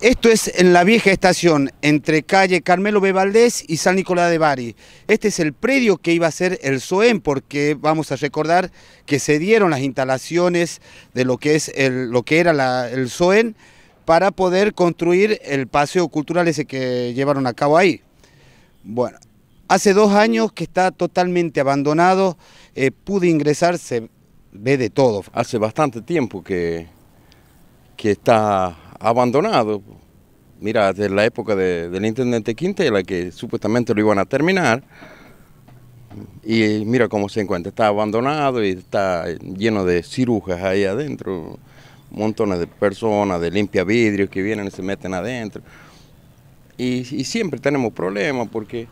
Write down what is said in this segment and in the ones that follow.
Esto es en la vieja estación, entre calle Carmelo B. Valdés y San Nicolás de Bari. Este es el predio que iba a ser el Zoén porque vamos a recordar que se dieron las instalaciones de lo que, es lo que era el SOEM para poder construir el paseo cultural ese que llevaron a cabo ahí. Bueno, hace dos años que está totalmente abandonado, eh, pude ingresar, se ve de todo. Hace bastante tiempo que, que está abandonado. Mira, desde la época del intendente Quintela, que supuestamente lo iban a terminar, y mira cómo se encuentra, está abandonado y está lleno de cirujas ahí adentro, montones de personas, de limpia vidrio... que vienen y se meten adentro. Y, siempre tenemos problemas porque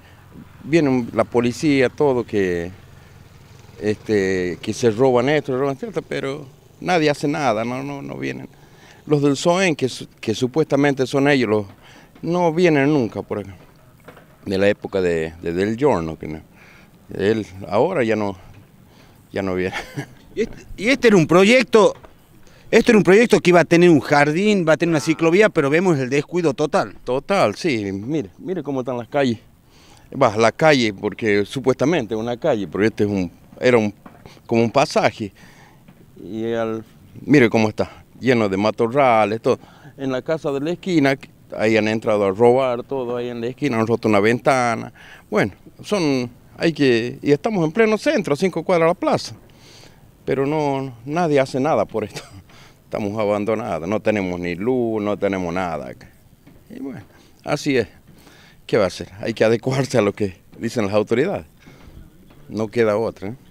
viene la policía, todo que, este, que se roban esto, roban cierta, pero nadie hace nada, no, no, no vienen los del SOEN, que, que supuestamente son ellos, no vienen nunca por acá. De la época de, Del Giorno, que él ahora ya no, ya no viene. Este, y este, era un proyecto, este era un proyecto que iba a tener un jardín, va a tener una ciclovía, pero vemos el descuido total. Total, sí, mire, mire cómo están las calles. Va, la calle, porque supuestamente es una calle, pero este es un, era como un pasaje. Y al, mire cómo está lleno de matorrales, todo. En la casa de la esquina, ahí han entrado a robar todo, ahí en la esquina han roto una ventana. Bueno, son, hay que, y estamos en pleno centro, cinco cuadras de la plaza. Pero no, nadie hace nada por esto. Estamos abandonados, no tenemos ni luz, no tenemos nada. Y bueno, así es. ¿Qué va a hacer? Hay que adecuarse a lo que dicen las autoridades. No queda otra. ¿eh?